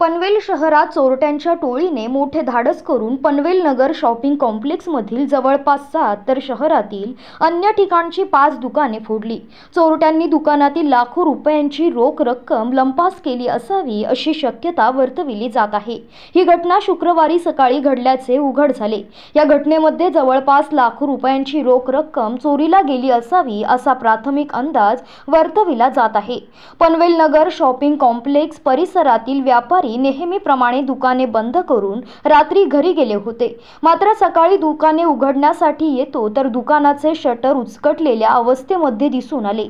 पनवेल शहरात चोरट्यांच्या टोळीने मोठे धाडस करून पनवेल नगर शॉपिंग कॉम्प्लेक्समधील जवळपास सात तर शहरातील अन्य ठिकाणची पाच दुकाने फोडली चोरट्यांनी दुकानातील लाखो रुपयांची रोख रक्कम लंपास केली असावी अशी शक्यता वर्तविली जात आहे ही घटना शुक्रवारी सकाळी घडल्याचे उघड झाले या घटनेमध्ये जवळपास लाखो रुपयांची रोख रक्कम चोरीला गेली असावी असा प्राथमिक अंदाज वर्तविला जात आहे पनवेल नगर शॉपिंग कॉम्प्लेक्स परिसरातील व्यापारी नेहमीप्रमाणे दुकाने बंद करून रात्री घरी गेले होते मात्र सकाळी दुकाने उघडण्यासाठी येतो तर दुकानाचे शटर उचकटलेल्या अवस्थेमध्ये दिसून आले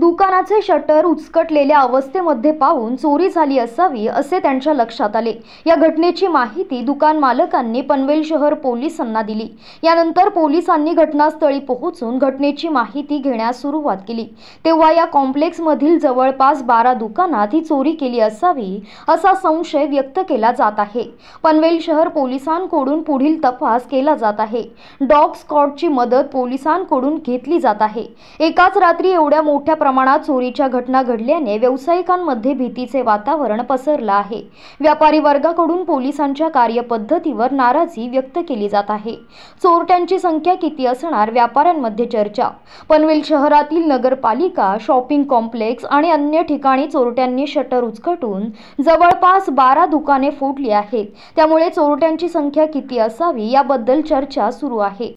दुकानाचे शटर उचकटलेल्या अवस्थेमध्ये पाहून चोरी झाली असावी असे त्यांच्या लक्षात आले या घटनेची माहिती दुकान मालकांनी पनवेल शहर पोलिसांना दिली यानंतर पोलिसांनी घटनास्थळी पोहोचून घटनेची माहिती घेण्यास सुरुवात केली तेव्हा या कॉम्प्लेक्समधील जवळपास बारा दुकानात ही चोरी केली असावी असा संशय संशय व्यक्त केला जात आहे पनवेल शहर पोलिसांकडून पुढील तपास केला जात आहे डॉग स्कॉटची मदत पोलिसांकडून घेतली जात आहे एकाच रात्री एवढ्या मोठ्या प्रमाणात चोरीच्या घटना घडल्याने व्यावसायिकांमध्ये भीतीचे वातावरण पसरलं आहे व्यापारी वर्गाकडून पोलिसांच्या कार्यपद्धतीवर नाराजी व्यक्त केली जात आहे चोरट्यांची संख्या किती असणार व्यापाऱ्यांमध्ये चर्चा पनवेल शहरातील नगरपालिका शॉपिंग कॉम्प्लेक्स आणि अन्य ठिकाणी चोरट्यांनी शटर उचकटून जवळपास जवळपास बारा दुकाने फुटली आहेत त्यामुळे चोरट्यांची संख्या किती असावी याबद्दल चर्चा सुरू आहे